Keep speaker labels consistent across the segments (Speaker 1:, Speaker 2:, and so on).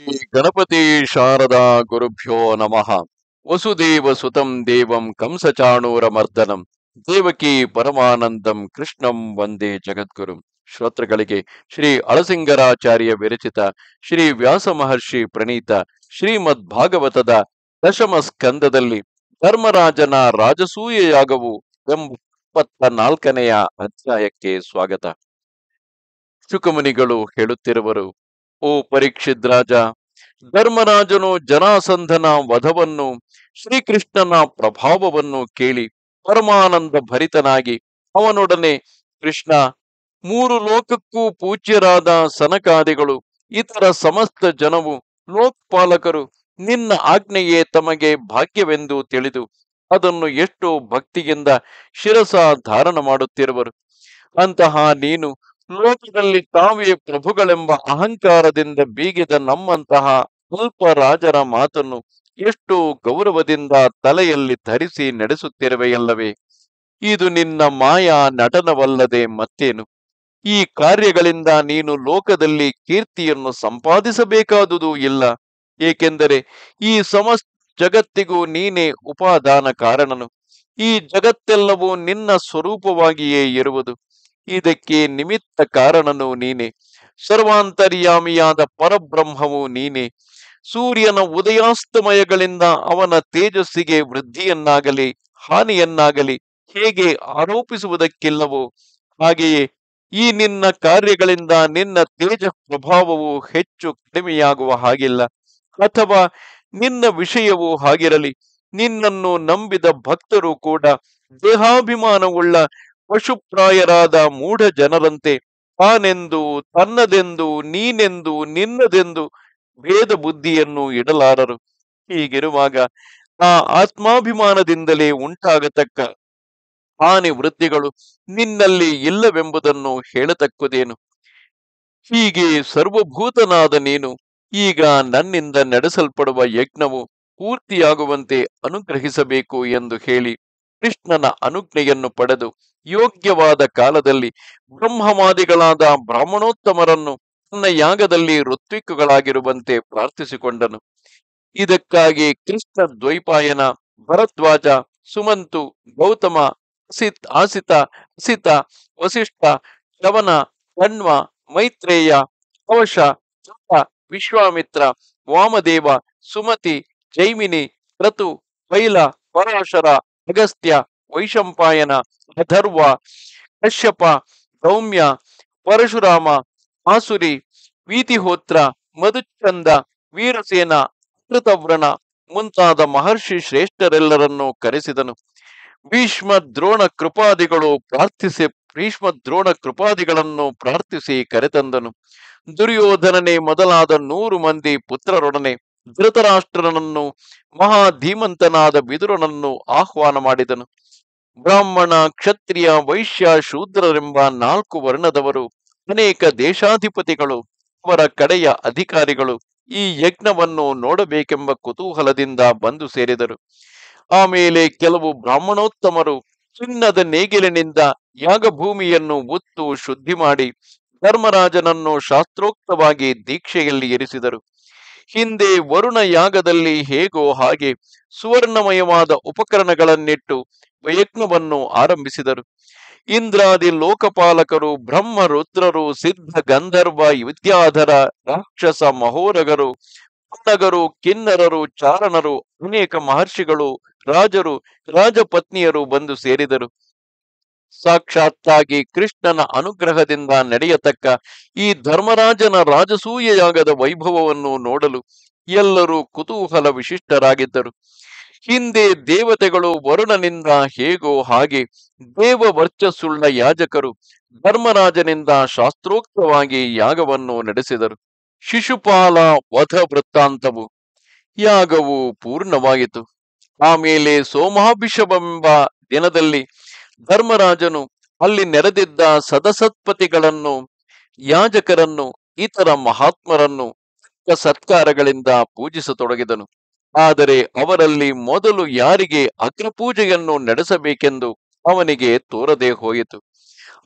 Speaker 1: ಶ್ರೀ ಗಣಪತಿ ಶಾರದಾ ಗುರುಭ್ಯೋ ನಮಃ ವಸುದೇವ ಸುತಂ ದೇವಂ ಚಾಣೂರ ಮರ್ದನಂ ದೇವಕಿ ಪರಮಾನಂದಂ ಕೃಷ್ಣಂ ವಂದೇ ಜಗದ್ಗುರು ಶ್ರೋತೃಗಳಿಗೆ ಶ್ರೀ ಅಳಸಿಂಗರಾಚಾರ್ಯ ವಿರಚಿತ ಶ್ರೀ ವ್ಯಾಸ ಮಹರ್ಷಿ ಪ್ರಣೀತ ಶ್ರೀಮದ್ ಭಾಗವತದ ದಶಮ ಸ್ಕಂದದಲ್ಲಿ ಧರ್ಮರಾಜನ ರಾಜಸೂಯ ಯಾಗವು ಇಪ್ಪತ್ತ ನಾಲ್ಕನೆಯ ಅಧ್ಯಾಯಕ್ಕೆ ಸ್ವಾಗತ ಶುಕಮುನಿಗಳು ಹೇಳುತ್ತಿರುವರು ಓ ಪರೀಕ್ಷಿತ್ ರಾಜ ಧರ್ಮರಾಜನು ಜನಾಸಂಧನ ವಧವನ್ನು ಶ್ರೀಕೃಷ್ಣನ ಪ್ರಭಾವವನ್ನು ಕೇಳಿ ಪರಮಾನಂದ ಭರಿತನಾಗಿ ಅವನೊಡನೆ ಕೃಷ್ಣ ಮೂರು ಲೋಕಕ್ಕೂ ಪೂಜ್ಯರಾದ ಸನಕಾದಿಗಳು ಇತರ ಸಮಸ್ತ ಜನವು ಲೋಕಪಾಲಕರು ನಿನ್ನ ಆಜ್ಞೆಯೇ ತಮಗೆ ಭಾಗ್ಯವೆಂದು ತಿಳಿದು ಅದನ್ನು ಎಷ್ಟೋ ಭಕ್ತಿಯಿಂದ ಶಿರಸ ಧಾರಣ ಮಾಡುತ್ತಿರುವರು ಅಂತಹ ನೀನು ಲೋಕದಲ್ಲಿ ತಾವೇ ಪ್ರಭುಗಳೆಂಬ ಅಹಂಕಾರದಿಂದ ಬೀಗಿದ ನಮ್ಮಂತಹ ಅಲ್ಪ ರಾಜರ ಮಾತನ್ನು ಎಷ್ಟು ಗೌರವದಿಂದ ತಲೆಯಲ್ಲಿ ಧರಿಸಿ ನಡೆಸುತ್ತಿರುವೆಯಲ್ಲವೇ ಇದು ನಿನ್ನ ಮಾಯಾ ನಟನವಲ್ಲದೆ ಮತ್ತೇನು ಈ ಕಾರ್ಯಗಳಿಂದ ನೀನು ಲೋಕದಲ್ಲಿ ಕೀರ್ತಿಯನ್ನು ಸಂಪಾದಿಸಬೇಕಾದುದು ಇಲ್ಲ ಏಕೆಂದರೆ ಈ ಸಮಸ್ತ ಜಗತ್ತಿಗೂ ನೀನೇ ಉಪಾದಾನ ಕಾರಣನು ಈ ಜಗತ್ತೆಲ್ಲವೂ ನಿನ್ನ ಸ್ವರೂಪವಾಗಿಯೇ ಇರುವುದು ಇದಕ್ಕೆ ನಿಮಿತ್ತ ಕಾರಣನು ನೀನೆ ಸರ್ವಾಂತರ್ಯಾಮಿಯಾದ ಪರಬ್ರಹ್ಮವು ನೀನೆ ಸೂರ್ಯನ ಉದಯಾಸ್ತಮಯಗಳಿಂದ ಅವನ ತೇಜಸ್ಸಿಗೆ ವೃದ್ಧಿಯನ್ನಾಗಲಿ ಹಾನಿಯನ್ನಾಗಲಿ ಹೇಗೆ ಆರೋಪಿಸುವುದಕ್ಕಿಲ್ಲವೋ ಹಾಗೆಯೇ ಈ ನಿನ್ನ ಕಾರ್ಯಗಳಿಂದ ನಿನ್ನ ತೇಜ ಪ್ರಭಾವವು ಹೆಚ್ಚು ಕಡಿಮೆಯಾಗುವ ಹಾಗಿಲ್ಲ ಅಥವಾ ನಿನ್ನ ವಿಷಯವೂ ಹಾಗಿರಲಿ ನಿನ್ನನ್ನು ನಂಬಿದ ಭಕ್ತರು ಕೂಡ ದೇಹಾಭಿಮಾನವುಳ್ಳ ಪಶುಪ್ರಾಯರಾದ ಮೂಢ ಜನರಂತೆ ತಾನೆಂದು ತನ್ನದೆಂದು ನೀನೆಂದು ನಿನ್ನದೆಂದು ಭೇದ ಬುದ್ಧಿಯನ್ನು ಇಡಲಾರರು ಹೀಗಿರುವಾಗ ಆ ಆತ್ಮಾಭಿಮಾನದಿಂದಲೇ ಉಂಟಾಗತಕ್ಕ ಆನೆ ವೃತ್ತಿಗಳು ನಿನ್ನಲ್ಲಿ ಇಲ್ಲವೆಂಬುದನ್ನು ಹೇಳತಕ್ಕುದೇನು ಹೀಗೆ ಸರ್ವಭೂತನಾದ ನೀನು ಈಗ ನನ್ನಿಂದ ನಡೆಸಲ್ಪಡುವ ಯಜ್ಞವು ಪೂರ್ತಿಯಾಗುವಂತೆ ಅನುಗ್ರಹಿಸಬೇಕು ಎಂದು ಹೇಳಿ ಕೃಷ್ಣನ ಅನುಜ್ಞೆಯನ್ನು ಪಡೆದು ಯೋಗ್ಯವಾದ ಕಾಲದಲ್ಲಿ ಬ್ರಹ್ಮವಾದಿಗಳಾದ ಬ್ರಾಹ್ಮಣೋತ್ತಮರನ್ನು ತನ್ನ ಯಾಗದಲ್ಲಿ ಋತ್ವಿಕ್ಕುಗಳಾಗಿರುವಂತೆ ಪ್ರಾರ್ಥಿಸಿಕೊಂಡನು ಇದಕ್ಕಾಗಿ ಕೃಷ್ಣ ದ್ವೈಪಾಯನ ಭರದ್ವಾಜ ಸುಮಂತು ಗೌತಮ ಸಿತ್ ಆಸಿತ ಸಿತ ವಸಿಷ್ಠ ಶವನ ಕಣ್ವ ಮೈತ್ರೇಯ ಕವಶ ವಿಶ್ವಾಮಿತ್ರ ವಾಮದೇವ ಸುಮತಿ ಜೈಮಿನಿ ಕ್ರತು ಪೈಲ ಪರಾಶರ ಅಗಸ್ತ್ಯ ವೈಶಂಪಾಯನ ಅಧರ್ವ ಕಶ್ಯಪ ಸೌಮ್ಯ ಪರಶುರಾಮ ಮಾಸುರಿ ವೀತಿಹೋತ್ರ ಮಧುಚಂದ ವೀರಸೇನ ಅಮೃತವ್ರಣ ಮುಂತಾದ ಮಹರ್ಷಿ ಶ್ರೇಷ್ಠರೆಲ್ಲರನ್ನೂ ಕರೆಸಿದನು ಭೀಷ್ಮ ದ್ರೋಣ ಕೃಪಾದಿಗಳು ಪ್ರಾರ್ಥಿಸಿ ಭೀಷ್ಮ ದ್ರೋಣ ಕೃಪಾದಿಗಳನ್ನು ಪ್ರಾರ್ಥಿಸಿ ಕರೆತಂದನು ದುರ್ಯೋಧನನೇ ಮೊದಲಾದ ನೂರು ಮಂದಿ ಪುತ್ರರೊಡನೆ ಧೃತರಾಷ್ಟ್ರನನ್ನು ಮಹಾಧೀಮಂತನಾದ ಬಿದುರನನ್ನು ಆಹ್ವಾನ ಮಾಡಿದನು ಬ್ರಾಹ್ಮಣ ಕ್ಷತ್ರಿಯ ವೈಶ್ಯ ಶೂದ್ರರೆಂಬ ನಾಲ್ಕು ವರ್ಣದವರು ಅನೇಕ ದೇಶಾಧಿಪತಿಗಳು ಅವರ ಕಡೆಯ ಅಧಿಕಾರಿಗಳು ಈ ಯಜ್ಞವನ್ನು ನೋಡಬೇಕೆಂಬ ಕುತೂಹಲದಿಂದ ಬಂದು ಸೇರಿದರು ಆಮೇಲೆ ಕೆಲವು ಬ್ರಾಹ್ಮಣೋತ್ತಮರು ಚಿನ್ನದ ನೇಗಿಲಿನಿಂದ ಯಾಗಭೂಮಿಯನ್ನು ಒತ್ತು ಶುದ್ಧಿ ಮಾಡಿ ಧರ್ಮರಾಜನನ್ನು ಶಾಸ್ತ್ರೋಕ್ತವಾಗಿ ದೀಕ್ಷೆಯಲ್ಲಿ ಇರಿಸಿದರು ಹಿಂದೆ ವರುಣ ಯಾಗದಲ್ಲಿ ಹೇಗೋ ಹಾಗೆ ಸುವರ್ಣಮಯವಾದ ಉಪಕರಣಗಳನ್ನಿಟ್ಟು ಯಜ್ಞವನ್ನು ಆರಂಭಿಸಿದರು ಇಂದ್ರಾದಿ ಲೋಕಪಾಲಕರು ಬ್ರಹ್ಮ ರುದ್ರರು ಸಿದ್ಧ ಗಂಧರ್ವ ವಿದ್ಯಾಧರ ರಾಕ್ಷಸ ಮಹೋರಗರು ಪುಂಡಗರು ಕಿನ್ನರರು ಚಾರಣರು ಅನೇಕ ಮಹರ್ಷಿಗಳು ರಾಜರು ರಾಜಪತ್ನಿಯರು ಬಂದು ಸೇರಿದರು ಸಾಕ್ಷಾತ್ತಾಗಿ ಕೃಷ್ಣನ ಅನುಗ್ರಹದಿಂದ ನಡೆಯತಕ್ಕ ಈ ಧರ್ಮರಾಜನ ರಾಜಸೂಯ ಯಾಗದ ವೈಭವವನ್ನು ನೋಡಲು ಎಲ್ಲರೂ ಕುತೂಹಲ ವಿಶಿಷ್ಟರಾಗಿದ್ದರು ಹಿಂದೆ ದೇವತೆಗಳು ವರುಣನಿಂದ ಹೇಗೋ ಹಾಗೆ ದೇವ ವರ್ಚಸ್ಸುಳ್ಳ ಯಾಜಕರು ಧರ್ಮರಾಜನಿಂದ ಶಾಸ್ತ್ರೋಕ್ತವಾಗಿ ಯಾಗವನ್ನು ನಡೆಸಿದರು ಶಿಶುಪಾಲ ವಧ ವೃತ್ತಾಂತವು ಯಾಗವು ಪೂರ್ಣವಾಯಿತು ಆಮೇಲೆ ಸೋಮಾಭಿಷವೆಂಬ ದಿನದಲ್ಲಿ ಧರ್ಮರಾಜನು ಅಲ್ಲಿ ನೆರೆದಿದ್ದ ಸದಸತ್ಪತಿಗಳನ್ನು ಯಾಜಕರನ್ನು ಇತರ ಮಹಾತ್ಮರನ್ನು ಸತ್ಕಾರಗಳಿಂದ ಪೂಜಿಸತೊಡಗಿದನು ಆದರೆ ಅವರಲ್ಲಿ ಮೊದಲು ಯಾರಿಗೆ ಅಗ್ರಪೂಜೆಯನ್ನು ನಡೆಸಬೇಕೆಂದು ಅವನಿಗೆ ತೋರದೆ ಹೋಯಿತು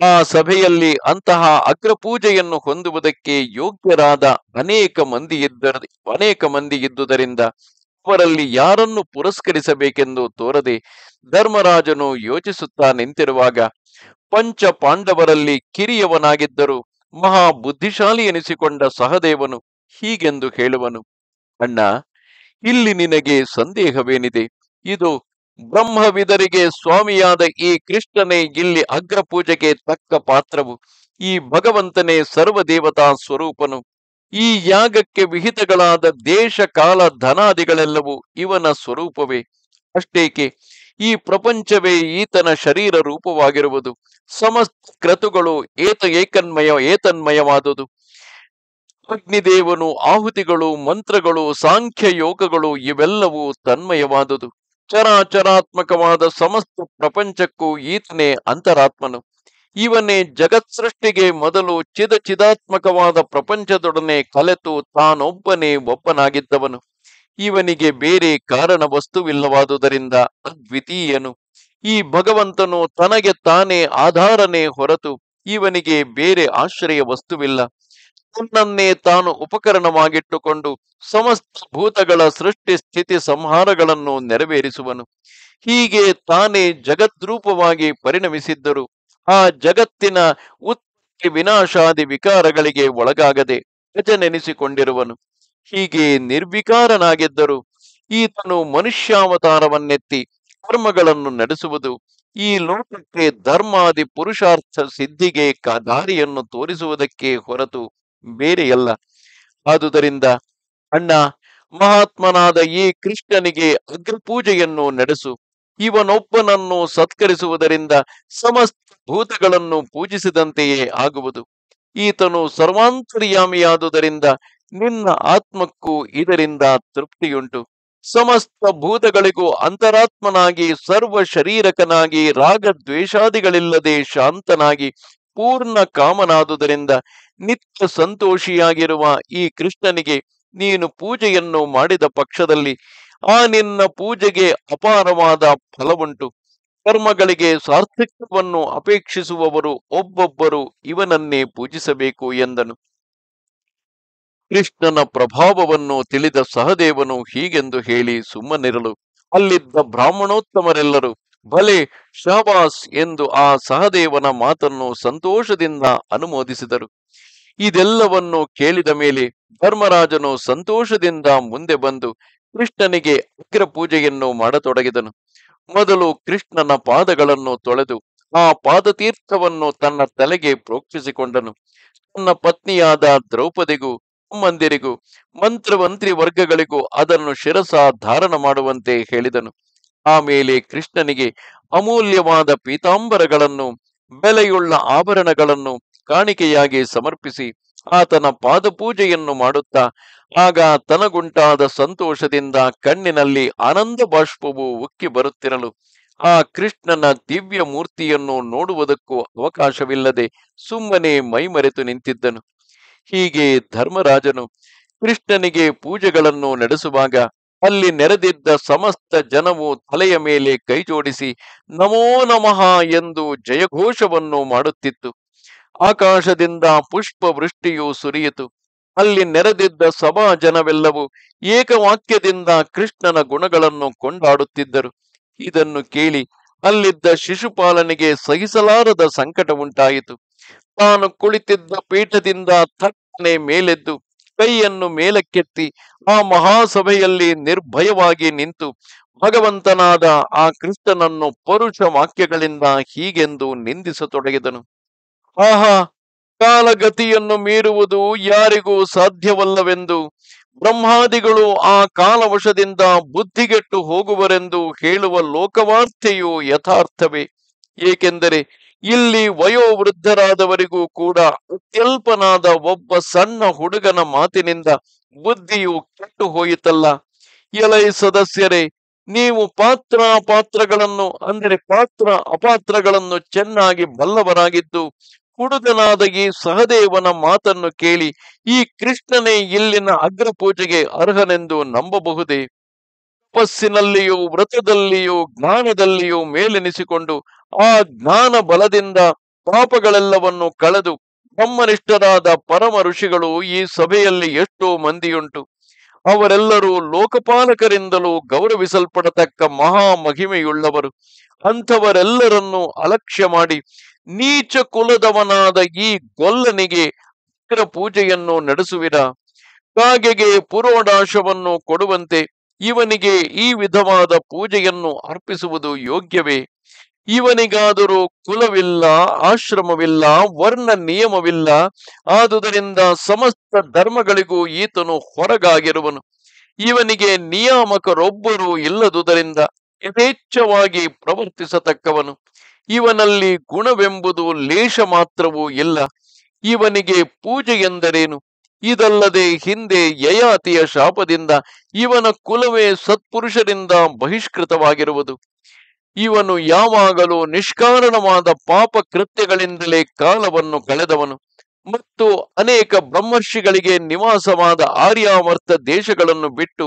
Speaker 1: ಆ ಸಭೆಯಲ್ಲಿ ಅಂತಹ ಅಗ್ರಪೂಜೆಯನ್ನು ಹೊಂದುವುದಕ್ಕೆ ಯೋಗ್ಯರಾದ ಅನೇಕ ಮಂದಿ ಇದ್ದ ಅನೇಕ ಮಂದಿ ಇದ್ದುದರಿಂದ ಇಬ್ಬರಲ್ಲಿ ಯಾರನ್ನು ಪುರಸ್ಕರಿಸಬೇಕೆಂದು ತೋರದೆ ಧರ್ಮರಾಜನು ಯೋಚಿಸುತ್ತಾ ನಿಂತಿರುವಾಗ ಪಂಚ ಪಾಂಡವರಲ್ಲಿ ಕಿರಿಯವನಾಗಿದ್ದರೂ ಮಹಾ ಬುದ್ಧಿಶಾಲಿ ಎನಿಸಿಕೊಂಡ ಸಹದೇವನು ಹೀಗೆಂದು ಹೇಳುವನು ಅಣ್ಣ ಇಲ್ಲಿ ನಿನಗೆ ಸಂದೇಹವೇನಿದೆ ಇದು ಬ್ರಹ್ಮವಿದರಿಗೆ ಸ್ವಾಮಿಯಾದ ಈ ಕೃಷ್ಣನೇ ಇಲ್ಲಿ ಅಗ್ರ ಪೂಜೆಗೆ ತಕ್ಕ ಪಾತ್ರವು ಈ ಭಗವಂತನೇ ಸರ್ವದೇವತಾ ಸ್ವರೂಪನು ಈ ಯಾಗಕ್ಕೆ ವಿಹಿತಗಳಾದ ದೇಶ ಕಾಲ ಧನಾದಿಗಳೆಲ್ಲವೂ ಇವನ ಸ್ವರೂಪವೇ ಅಷ್ಟೇಕೆ ಈ ಪ್ರಪಂಚವೇ ಈತನ ಶರೀರ ರೂಪವಾಗಿರುವುದು ಸಮಸ್ತ ಕ್ರತುಗಳು ಏತ ಏಕನ್ಮಯ ಏತನ್ಮಯವಾದುದು ಅಗ್ನಿದೇವನು ಆಹುತಿಗಳು ಮಂತ್ರಗಳು ಸಾಂಖ್ಯ ಯೋಗಗಳು ಇವೆಲ್ಲವೂ ತನ್ಮಯವಾದುದು ಚರಾಚರಾತ್ಮಕವಾದ ಸಮಸ್ತ ಪ್ರಪಂಚಕ್ಕೂ ಈತನೇ ಅಂತರಾತ್ಮನು ಇವನೇ ಜಗತ್ ಸೃಷ್ಟಿಗೆ ಮೊದಲು ಚಿದ ಚಿದಾತ್ಮಕವಾದ ಪ್ರಪಂಚದೊಡನೆ ಕಲೆತು ತಾನೊಬ್ಬನೇ ಒಬ್ಬನಾಗಿದ್ದವನು ಇವನಿಗೆ ಬೇರೆ ಕಾರಣ ವಸ್ತುವಿಲ್ಲವಾದುದರಿಂದ ಅದ್ವಿತೀಯನು ಈ ಭಗವಂತನು ತನಗೆ ತಾನೇ ಆಧಾರನೇ ಹೊರತು ಇವನಿಗೆ ಬೇರೆ ಆಶ್ರಯ ವಸ್ತುವಿಲ್ಲ ತನ್ನನ್ನೇ ತಾನು ಉಪಕರಣವಾಗಿಟ್ಟುಕೊಂಡು ಸಮಸ್ತ ಭೂತಗಳ ಸೃಷ್ಟಿ ಸ್ಥಿತಿ ಸಂಹಾರಗಳನ್ನು ನೆರವೇರಿಸುವನು ಹೀಗೆ ತಾನೇ ಜಗದ್ರೂಪವಾಗಿ ಪರಿಣಮಿಸಿದ್ದರು ಆ ಜಗತ್ತಿನ ಉತ್ತಿ ವಿನಾಶಾದಿ ವಿಕಾರಗಳಿಗೆ ಒಳಗಾಗದೆ ಗಜನೆನಿಸಿಕೊಂಡಿರುವನು ಹೀಗೆ ನಿರ್ವಿಕಾರನಾಗಿದ್ದರು ಈತನು ಮನುಷ್ಯಾವತಾರವನ್ನೆತ್ತಿ ಕರ್ಮಗಳನ್ನು ನಡೆಸುವುದು ಈ ಲೋಕಕ್ಕೆ ಧರ್ಮಾದಿ ಪುರುಷಾರ್ಥ ಸಿದ್ಧಿಗೆ ದಾರಿಯನ್ನು ತೋರಿಸುವುದಕ್ಕೆ ಹೊರತು ಬೇರೆಯಲ್ಲ ಆದುದರಿಂದ ಅಣ್ಣ ಮಹಾತ್ಮನಾದ ಈ ಕೃಷ್ಣನಿಗೆ ಅಗ್ರಪೂಜೆಯನ್ನು ನಡೆಸು ಇವನೊಬ್ಬನನ್ನು ಸತ್ಕರಿಸುವುದರಿಂದ ಸಮಸ್ತ ಭೂತಗಳನ್ನು ಪೂಜಿಸಿದಂತೆಯೇ ಆಗುವುದು ಈತನು ಸರ್ವಾಂತರ್ಯಾಮಿಯಾದುದರಿಂದ ನಿನ್ನ ಆತ್ಮಕ್ಕೂ ಇದರಿಂದ ತೃಪ್ತಿಯುಂಟು ಸಮಸ್ತ ಭೂತಗಳಿಗೂ ಅಂತರಾತ್ಮನಾಗಿ ಸರ್ವ ಶರೀರಕನಾಗಿ ರಾಗ ದ್ವೇಷಾದಿಗಳಿಲ್ಲದೆ ಶಾಂತನಾಗಿ ಪೂರ್ಣ ಕಾಮನಾದುದರಿಂದ ನಿತ್ಯ ಸಂತೋಷಿಯಾಗಿರುವ ಈ ಕೃಷ್ಣನಿಗೆ ನೀನು ಪೂಜೆಯನ್ನು ಮಾಡಿದ ಪಕ್ಷದಲ್ಲಿ ಆ ನಿನ್ನ ಪೂಜೆಗೆ ಅಪಾರವಾದ ಫಲವುಂಟು ಕರ್ಮಗಳಿಗೆ ಸಾರ್ಥಕ್ಯವನ್ನು ಅಪೇಕ್ಷಿಸುವವರು ಒಬ್ಬೊಬ್ಬರು ಇವನನ್ನೇ ಪೂಜಿಸಬೇಕು ಎಂದನು ಕೃಷ್ಣನ ಪ್ರಭಾವವನ್ನು ತಿಳಿದ ಸಹದೇವನು ಹೀಗೆಂದು ಹೇಳಿ ಸುಮ್ಮನಿರಲು ಅಲ್ಲಿದ್ದ ಬ್ರಾಹ್ಮಣೋತ್ತಮರೆಲ್ಲರೂ ಭಲೆ ಶಹಬಾಸ್ ಎಂದು ಆ ಸಹದೇವನ ಮಾತನ್ನು ಸಂತೋಷದಿಂದ ಅನುಮೋದಿಸಿದರು ಇದೆಲ್ಲವನ್ನು ಕೇಳಿದ ಮೇಲೆ ಧರ್ಮರಾಜನು ಸಂತೋಷದಿಂದ ಮುಂದೆ ಬಂದು ಕೃಷ್ಣನಿಗೆ ಅಗ್ರ ಪೂಜೆಯನ್ನು ಮಾಡತೊಡಗಿದನು ಮೊದಲು ಕೃಷ್ಣನ ಪಾದಗಳನ್ನು ತೊಳೆದು ಆ ಪಾದತೀರ್ಥವನ್ನು ತನ್ನ ತಲೆಗೆ ಪ್ರೋಕ್ಷಿಸಿಕೊಂಡನು ತನ್ನ ಪತ್ನಿಯಾದ ದ್ರೌಪದಿಗೂ ಮಂದಿರಿಗೂ ಮಂತ್ರವಂತ್ರಿ ವರ್ಗಗಳಿಗೂ ಅದನ್ನು ಶಿರಸ ಧಾರಣ ಮಾಡುವಂತೆ ಹೇಳಿದನು ಆಮೇಲೆ ಕೃಷ್ಣನಿಗೆ ಅಮೂಲ್ಯವಾದ ಪೀತಾಂಬರಗಳನ್ನು ಬೆಲೆಯುಳ್ಳ ಆಭರಣಗಳನ್ನು ಕಾಣಿಕೆಯಾಗಿ ಸಮರ್ಪಿಸಿ ಆತನ ಪಾದಪೂಜೆಯನ್ನು ಮಾಡುತ್ತಾ ಆಗ ತನಗುಂಟಾದ ಸಂತೋಷದಿಂದ ಕಣ್ಣಿನಲ್ಲಿ ಆನಂದ ಬಾಷ್ಪವು ಉಕ್ಕಿ ಬರುತ್ತಿರಲು ಆ ಕೃಷ್ಣನ ದಿವ್ಯ ಮೂರ್ತಿಯನ್ನು ನೋಡುವುದಕ್ಕೂ ಅವಕಾಶವಿಲ್ಲದೆ ಸುಮ್ಮನೆ ಮೈಮರೆತು ನಿಂತಿದ್ದನು ಹೀಗೆ ಧರ್ಮರಾಜನು ಕೃಷ್ಣನಿಗೆ ಪೂಜೆಗಳನ್ನು ನಡೆಸುವಾಗ ಅಲ್ಲಿ ನೆರೆದಿದ್ದ ಸಮಸ್ತ ಜನವು ತಲೆಯ ಮೇಲೆ ಕೈಜೋಡಿಸಿ ನಮೋ ನಮಃ ಎಂದು ಜಯಘೋಷವನ್ನು ಮಾಡುತ್ತಿತ್ತು ಆಕಾಶದಿಂದ ವೃಷ್ಟಿಯು ಸುರಿಯಿತು ಅಲ್ಲಿ ನೆರೆದಿದ್ದ ಸಭಾ ಜನವೆಲ್ಲವೂ ಏಕವಾಕ್ಯದಿಂದ ಕೃಷ್ಣನ ಗುಣಗಳನ್ನು ಕೊಂಡಾಡುತ್ತಿದ್ದರು ಇದನ್ನು ಕೇಳಿ ಅಲ್ಲಿದ್ದ ಶಿಶುಪಾಲನೆಗೆ ಸಹಿಸಲಾರದ ಸಂಕಟ ಉಂಟಾಯಿತು ತಾನು ಕುಳಿತಿದ್ದ ಪೀಠದಿಂದ ತಟ್ಟನೆ ಮೇಲೆದ್ದು ಕೈಯನ್ನು ಮೇಲಕ್ಕೆತ್ತಿ ಆ ಮಹಾಸಭೆಯಲ್ಲಿ ನಿರ್ಭಯವಾಗಿ ನಿಂತು ಭಗವಂತನಾದ ಆ ಕೃಷ್ಣನನ್ನು ಪರುಷ ವಾಕ್ಯಗಳಿಂದ ಹೀಗೆಂದು ನಿಂದಿಸತೊಡಗಿದನು ಆಹಾ ಕಾಲಗತಿಯನ್ನು ಮೀರುವುದು ಯಾರಿಗೂ ಸಾಧ್ಯವಲ್ಲವೆಂದು ಬ್ರಹ್ಮಾದಿಗಳು ಆ ಕಾಲವಶದಿಂದ ಬುದ್ಧಿಗೆಟ್ಟು ಹೋಗುವರೆಂದು ಹೇಳುವ ಲೋಕವಾರ್ತೆಯು ಯಥಾರ್ಥವೇ ಏಕೆಂದರೆ ಇಲ್ಲಿ ವಯೋವೃದ್ಧರಾದವರಿಗೂ ಕೂಡ ಅತ್ಯಲ್ಪನಾದ ಒಬ್ಬ ಸಣ್ಣ ಹುಡುಗನ ಮಾತಿನಿಂದ ಬುದ್ಧಿಯು ಕೆಟ್ಟು ಹೋಯಿತಲ್ಲ ಎಲೈ ಸದಸ್ಯರೇ ನೀವು ಪಾತ್ರ ಪಾತ್ರಗಳನ್ನು ಅಂದರೆ ಪಾತ್ರ ಅಪಾತ್ರಗಳನ್ನು ಚೆನ್ನಾಗಿ ಬಲ್ಲವರಾಗಿದ್ದು ಕುಡಿದನಾದಗಿ ಸಹದೇವನ ಮಾತನ್ನು ಕೇಳಿ ಈ ಕೃಷ್ಣನೇ ಇಲ್ಲಿನ ಅಗ್ರ ಪೂಜೆಗೆ ಅರ್ಹನೆಂದು ನಂಬಬಹುದೇ ತಪಸ್ಸಿನಲ್ಲಿಯೂ ವ್ರತದಲ್ಲಿಯೂ ಜ್ಞಾನದಲ್ಲಿಯೂ ಮೇಲೆನಿಸಿಕೊಂಡು ಆ ಜ್ಞಾನ ಬಲದಿಂದ ಪಾಪಗಳೆಲ್ಲವನ್ನು ಕಳೆದು ಬ್ರಹ್ಮನಿಷ್ಠರಾದ ಪರಮ ಋಷಿಗಳು ಈ ಸಭೆಯಲ್ಲಿ ಎಷ್ಟೋ ಮಂದಿಯುಂಟು ಅವರೆಲ್ಲರೂ ಲೋಕಪಾಲಕರಿಂದಲೂ ಗೌರವಿಸಲ್ಪಡತಕ್ಕ ಮಹಾ ಮಹಿಮೆಯುಳ್ಳವರು ಅಂಥವರೆಲ್ಲರನ್ನು ಅಲಕ್ಷ್ಯ ಮಾಡಿ ನೀಚ ಕುಲದವನಾದ ಈ ಗೊಲ್ಲನಿಗೆ ಅಗ್ರ ಪೂಜೆಯನ್ನು ನಡೆಸುವಿರ ಕಾಗೆಗೆ ಪುರೋಡಾಶವನ್ನು ಕೊಡುವಂತೆ ಇವನಿಗೆ ಈ ವಿಧವಾದ ಪೂಜೆಯನ್ನು ಅರ್ಪಿಸುವುದು ಯೋಗ್ಯವೇ ಇವನಿಗಾದರೂ ಕುಲವಿಲ್ಲ ಆಶ್ರಮವಿಲ್ಲ ವರ್ಣ ನಿಯಮವಿಲ್ಲ ಆದುದರಿಂದ ಸಮಸ್ತ ಧರ್ಮಗಳಿಗೂ ಈತನು ಹೊರಗಾಗಿರುವನು ಇವನಿಗೆ ನಿಯಾಮಕರೊಬ್ಬರು ಇಲ್ಲದುದರಿಂದ ಯಥೇಚ್ಛವಾಗಿ ಪ್ರವರ್ತಿಸತಕ್ಕವನು ಇವನಲ್ಲಿ ಗುಣವೆಂಬುದು ಲೇಷ ಮಾತ್ರವೂ ಇಲ್ಲ ಇವನಿಗೆ ಪೂಜೆ ಎಂದರೇನು ಇದಲ್ಲದೆ ಹಿಂದೆ ಯಯಾತಿಯ ಶಾಪದಿಂದ ಇವನ ಕುಲವೇ ಸತ್ಪುರುಷರಿಂದ ಬಹಿಷ್ಕೃತವಾಗಿರುವುದು ಇವನು ಯಾವಾಗಲೂ ನಿಷ್ಕಾರಣವಾದ ಪಾಪ ಕೃತ್ಯಗಳಿಂದಲೇ ಕಾಲವನ್ನು ಕಳೆದವನು ಮತ್ತು ಅನೇಕ ಬ್ರಹ್ಮರ್ಷಿಗಳಿಗೆ ನಿವಾಸವಾದ ಆರ್ಯಾವರ್ತ ದೇಶಗಳನ್ನು ಬಿಟ್ಟು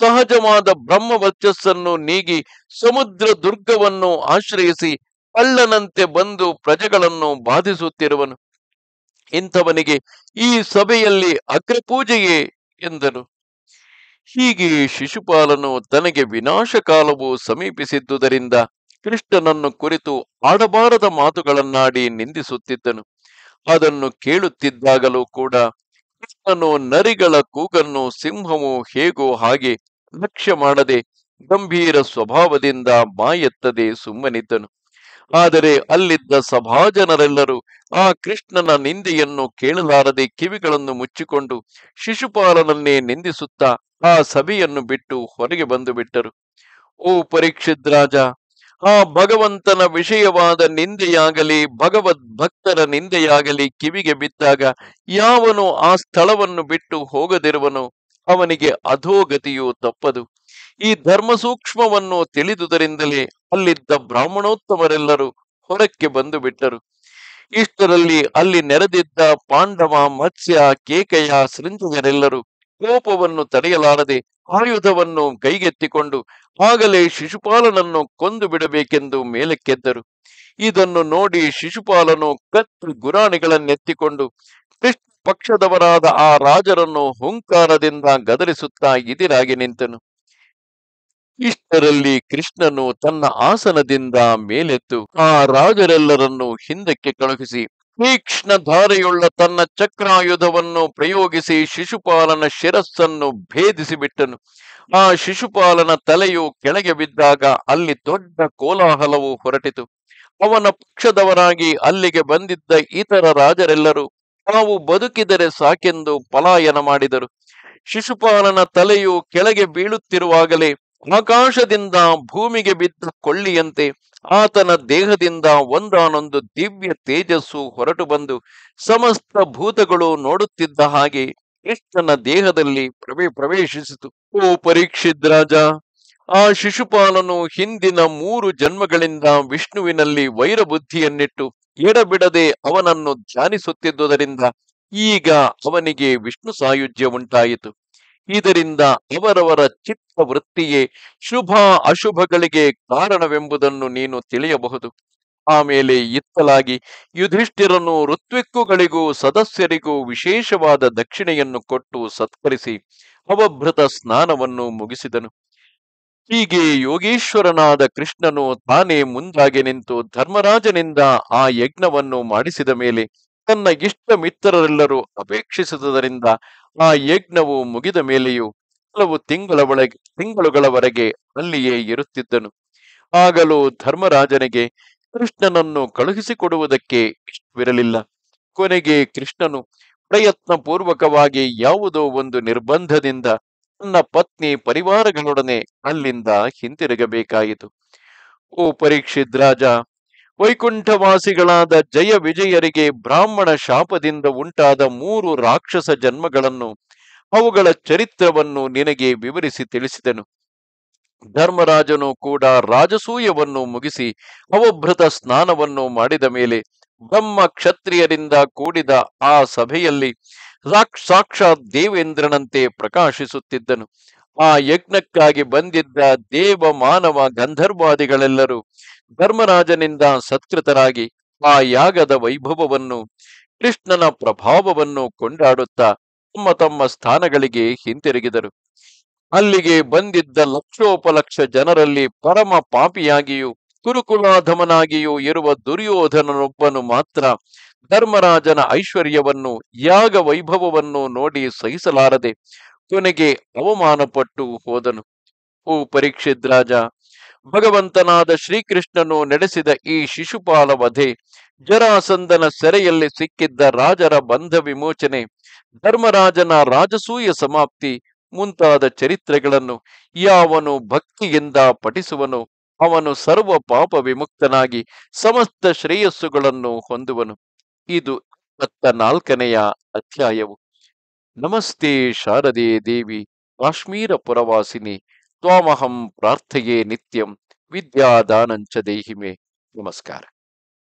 Speaker 1: ಸಹಜವಾದ ಬ್ರಹ್ಮ ವರ್ಚಸ್ಸನ್ನು ನೀಗಿ ಸಮುದ್ರ ದುರ್ಗವನ್ನು ಆಶ್ರಯಿಸಿ ಅಲ್ಲನಂತೆ ಬಂದು ಪ್ರಜೆಗಳನ್ನು ಬಾಧಿಸುತ್ತಿರುವನು ಇಂಥವನಿಗೆ ಈ ಸಭೆಯಲ್ಲಿ ಅಗ್ರಪೂಜೆಯೇ ಎಂದನು ಹೀಗೆ ಶಿಶುಪಾಲನು ತನಗೆ ವಿನಾಶ ಸಮೀಪಿಸಿದ್ದುದರಿಂದ ಕೃಷ್ಣನನ್ನು ಕುರಿತು ಆಡಬಾರದ ಮಾತುಗಳನ್ನಾಡಿ ನಿಂದಿಸುತ್ತಿದ್ದನು ಅದನ್ನು ಕೇಳುತ್ತಿದ್ದಾಗಲೂ ಕೂಡ ಕೃಷ್ಣನು ನರಿಗಳ ಕೂಗನ್ನು ಸಿಂಹವು ಹೇಗೋ ಹಾಗೆ ಲಕ್ಷ್ಯ ಮಾಡದೆ ಗಂಭೀರ ಸ್ವಭಾವದಿಂದ ಬಾಯೆತ್ತದೆ ಸುಮ್ಮನಿದ್ದನು ಆದರೆ ಅಲ್ಲಿದ್ದ ಸಭಾಜನರೆಲ್ಲರೂ ಆ ಕೃಷ್ಣನ ನಿಂದೆಯನ್ನು ಕೇಳಲಾರದೆ ಕಿವಿಗಳನ್ನು ಮುಚ್ಚಿಕೊಂಡು ಶಿಶುಪಾಲನನ್ನೇ ನಿಂದಿಸುತ್ತಾ ಆ ಸಭೆಯನ್ನು ಬಿಟ್ಟು ಹೊರಗೆ ಬಂದು ಬಿಟ್ಟರು ಓ ಪರೀಕ್ಷಿತ್ ರಾಜ ಆ ಭಗವಂತನ ವಿಷಯವಾದ ನಿಂದೆಯಾಗಲಿ ಭಗವದ್ ಭಕ್ತರ ನಿಂದೆಯಾಗಲಿ ಕಿವಿಗೆ ಬಿದ್ದಾಗ ಯಾವನು ಆ ಸ್ಥಳವನ್ನು ಬಿಟ್ಟು ಹೋಗದಿರುವನು ಅವನಿಗೆ ಅಧೋಗತಿಯು ತಪ್ಪದು ಈ ಧರ್ಮ ಸೂಕ್ಷ್ಮವನ್ನು ತಿಳಿದುದರಿಂದಲೇ ಅಲ್ಲಿದ್ದ ಬ್ರಾಹ್ಮಣೋತ್ತಮರೆಲ್ಲರೂ ಹೊರಕ್ಕೆ ಬಂದು ಬಿಟ್ಟರು ಇಷ್ಟರಲ್ಲಿ ಅಲ್ಲಿ ನೆರೆದಿದ್ದ ಪಾಂಡವ ಮತ್ಸ್ಯ ಕೇಕಯ ಸೃಂಜಯರೆಲ್ಲರೂ ಕೋಪವನ್ನು ತಡೆಯಲಾರದೆ ಆಯುಧವನ್ನು ಕೈಗೆತ್ತಿಕೊಂಡು ಆಗಲೇ ಶಿಶುಪಾಲನನ್ನು ಕೊಂದು ಬಿಡಬೇಕೆಂದು ಮೇಲಕ್ಕೆದ್ದರು ಇದನ್ನು ನೋಡಿ ಶಿಶುಪಾಲನು ಕತ್ತು ಗುರಾಣಿಗಳನ್ನೆತ್ತಿಕೊಂಡು ಕೃಷ್ಣ ಪಕ್ಷದವರಾದ ಆ ರಾಜರನ್ನು ಹುಂಕಾರದಿಂದ ಗದರಿಸುತ್ತಾ ಇದಿರಾಗಿ ನಿಂತನು ಇಷ್ಟರಲ್ಲಿ ಕೃಷ್ಣನು ತನ್ನ ಆಸನದಿಂದ ಮೇಲೆತ್ತು ಆ ರಾಜರೆಲ್ಲರನ್ನು ಹಿಂದಕ್ಕೆ ಕಳುಹಿಸಿ ತೀಕ್ಷ್ಣ ಧಾರೆಯುಳ್ಳ ತನ್ನ ಚಕ್ರಾಯುಧವನ್ನು ಪ್ರಯೋಗಿಸಿ ಶಿಶುಪಾಲನ ಶಿರಸ್ಸನ್ನು ಭೇದಿಸಿ ಬಿಟ್ಟನು ಆ ಶಿಶುಪಾಲನ ತಲೆಯು ಕೆಳಗೆ ಬಿದ್ದಾಗ ಅಲ್ಲಿ ದೊಡ್ಡ ಕೋಲಾಹಲವು ಹೊರಟಿತು ಅವನ ಪಕ್ಷದವರಾಗಿ ಅಲ್ಲಿಗೆ ಬಂದಿದ್ದ ಇತರ ರಾಜರೆಲ್ಲರೂ ತಾವು ಬದುಕಿದರೆ ಸಾಕೆಂದು ಪಲಾಯನ ಮಾಡಿದರು ಶಿಶುಪಾಲನ ತಲೆಯು ಕೆಳಗೆ ಬೀಳುತ್ತಿರುವಾಗಲೇ ಆಕಾಶದಿಂದ ಭೂಮಿಗೆ ಬಿದ್ದ ಕೊಳ್ಳಿಯಂತೆ ಆತನ ದೇಹದಿಂದ ಒಂದಾನೊಂದು ದಿವ್ಯ ತೇಜಸ್ಸು ಹೊರಟು ಬಂದು ಸಮಸ್ತ ಭೂತಗಳು ನೋಡುತ್ತಿದ್ದ ಹಾಗೆ ಕೃಷ್ಣನ ದೇಹದಲ್ಲಿ ಪ್ರವೇ ಪ್ರವೇಶಿಸಿತು ಓ ಪರೀಕ್ಷಿದ್ ರಾಜ ಆ ಶಿಶುಪಾಲನು ಹಿಂದಿನ ಮೂರು ಜನ್ಮಗಳಿಂದ ವಿಷ್ಣುವಿನಲ್ಲಿ ವೈರ ಬುದ್ಧಿಯನ್ನಿಟ್ಟು ಎಡಬಿಡದೆ ಅವನನ್ನು ಧ್ಯಾನಿಸುತ್ತಿದ್ದುದರಿಂದ ಈಗ ಅವನಿಗೆ ವಿಷ್ಣು ಸಾಯುಜ್ಯ ಉಂಟಾಯಿತು ಇದರಿಂದ ಅವರವರ ಚಿತ್ತ ವೃತ್ತಿಯೇ ಶುಭ ಅಶುಭಗಳಿಗೆ ಕಾರಣವೆಂಬುದನ್ನು ನೀನು ತಿಳಿಯಬಹುದು ಆಮೇಲೆ ಇತ್ತಲಾಗಿ ಯುಧಿಷ್ಠಿರನು ಋತ್ವಿಕ್ಕುಗಳಿಗೂ ಸದಸ್ಯರಿಗೂ ವಿಶೇಷವಾದ ದಕ್ಷಿಣೆಯನ್ನು ಕೊಟ್ಟು ಸತ್ಕರಿಸಿ ಅವಭೃತ ಸ್ನಾನವನ್ನು ಮುಗಿಸಿದನು ಹೀಗೆ ಯೋಗೀಶ್ವರನಾದ ಕೃಷ್ಣನು ತಾನೇ ಮುಂದಾಗಿ ನಿಂತು ಧರ್ಮರಾಜನಿಂದ ಆ ಯಜ್ಞವನ್ನು ಮಾಡಿಸಿದ ಮೇಲೆ ತನ್ನ ಇಷ್ಟ ಮಿತ್ರರೆಲ್ಲರೂ ಅಪೇಕ್ಷಿಸುವುದರಿಂದ ಆ ಯಜ್ಞವು ಮುಗಿದ ಮೇಲೆಯೂ ಹಲವು ತಿಂಗಳ ಒಳಗೆ ತಿಂಗಳುಗಳವರೆಗೆ ಅಲ್ಲಿಯೇ ಇರುತ್ತಿದ್ದನು ಆಗಲೂ ಧರ್ಮರಾಜನಿಗೆ ಕೃಷ್ಣನನ್ನು ಕಳುಹಿಸಿಕೊಡುವುದಕ್ಕೆ ಇಷ್ಟವಿರಲಿಲ್ಲ ಕೊನೆಗೆ ಕೃಷ್ಣನು ಪ್ರಯತ್ನ ಪೂರ್ವಕವಾಗಿ ಯಾವುದೋ ಒಂದು ನಿರ್ಬಂಧದಿಂದ ತನ್ನ ಪತ್ನಿ ಪರಿವಾರಗಳೊಡನೆ ಅಲ್ಲಿಂದ ಹಿಂತಿರುಗಬೇಕಾಯಿತು ಓ ಪರೀಕ್ಷಿದ್ರಾಜ ವೈಕುಂಠವಾಸಿಗಳಾದ ಜಯ ವಿಜಯರಿಗೆ ಬ್ರಾಹ್ಮಣ ಶಾಪದಿಂದ ಉಂಟಾದ ಮೂರು ರಾಕ್ಷಸ ಜನ್ಮಗಳನ್ನು ಅವುಗಳ ಚರಿತ್ರವನ್ನು ನಿನಗೆ ವಿವರಿಸಿ ತಿಳಿಸಿದನು ಧರ್ಮರಾಜನು ಕೂಡ ರಾಜಸೂಯವನ್ನು ಮುಗಿಸಿ ಅವಭೃತ ಸ್ನಾನವನ್ನು ಮಾಡಿದ ಮೇಲೆ ಬ್ರಹ್ಮ ಕ್ಷತ್ರಿಯರಿಂದ ಕೂಡಿದ ಆ ಸಭೆಯಲ್ಲಿ ಸಾಕ್ಷಾತ್ ದೇವೇಂದ್ರನಂತೆ ಪ್ರಕಾಶಿಸುತ್ತಿದ್ದನು ಆ ಯಜ್ಞಕ್ಕಾಗಿ ಬಂದಿದ್ದ ದೇವ ಮಾನವ ಗಂಧರ್ವಾದಿಗಳೆಲ್ಲರೂ ಧರ್ಮರಾಜನಿಂದ ಸತ್ಕೃತರಾಗಿ ಆ ಯಾಗದ ವೈಭವವನ್ನು ಕೃಷ್ಣನ ಪ್ರಭಾವವನ್ನು ಕೊಂಡಾಡುತ್ತಾ ತಮ್ಮ ತಮ್ಮ ಸ್ಥಾನಗಳಿಗೆ ಹಿಂತಿರುಗಿದರು ಅಲ್ಲಿಗೆ ಬಂದಿದ್ದ ಲಕ್ಷೋಪಲಕ್ಷ ಜನರಲ್ಲಿ ಪರಮ ಪಾಪಿಯಾಗಿಯೂ ಕುರುಕುಲಾಧಮನಾಗಿಯೂ ಇರುವ ದುರ್ಯೋಧನನೊಬ್ಬನು ಮಾತ್ರ ಧರ್ಮರಾಜನ ಐಶ್ವರ್ಯವನ್ನು ಯಾಗ ವೈಭವವನ್ನು ನೋಡಿ ಸಹಿಸಲಾರದೆ ಕೊನೆಗೆ ಅವಮಾನಪಟ್ಟು ಹೋದನು ಓ ಪರೀಕ್ಷಿತ್ ರಾಜ ಭಗವಂತನಾದ ಶ್ರೀಕೃಷ್ಣನು ನಡೆಸಿದ ಈ ಶಿಶುಪಾಲ ವಧೆ ಜರಾಸಂದನ ಸೆರೆಯಲ್ಲಿ ಸಿಕ್ಕಿದ್ದ ರಾಜರ ಬಂಧ ವಿಮೋಚನೆ ಧರ್ಮರಾಜನ ರಾಜಸೂಯ ಸಮಾಪ್ತಿ ಮುಂತಾದ ಚರಿತ್ರೆಗಳನ್ನು ಯಾವನು ಭಕ್ತಿಯಿಂದ ಪಠಿಸುವನು ಅವನು ಸರ್ವ ಪಾಪ ವಿಮುಕ್ತನಾಗಿ ಸಮಸ್ತ ಶ್ರೇಯಸ್ಸುಗಳನ್ನು ಹೊಂದುವನು ಇದು ಇಪ್ಪತ್ತ ನಾಲ್ಕನೆಯ ಅಧ್ಯಾಯವು ನಮಸ್ತೆ ಶಾರದೆ ದೇವಿ ಕಾಶ್ಮೀರ ಪುರವಾಸಿನಿ ತ್ವಾಮಹಂ ಪ್ರಾರ್ಥೆಯೇ ನಿತ್ಯಂ ವಿದ್ಯಾದಾನಂಚ ದೇಹಿಮೆ ನಮಸ್ಕಾರ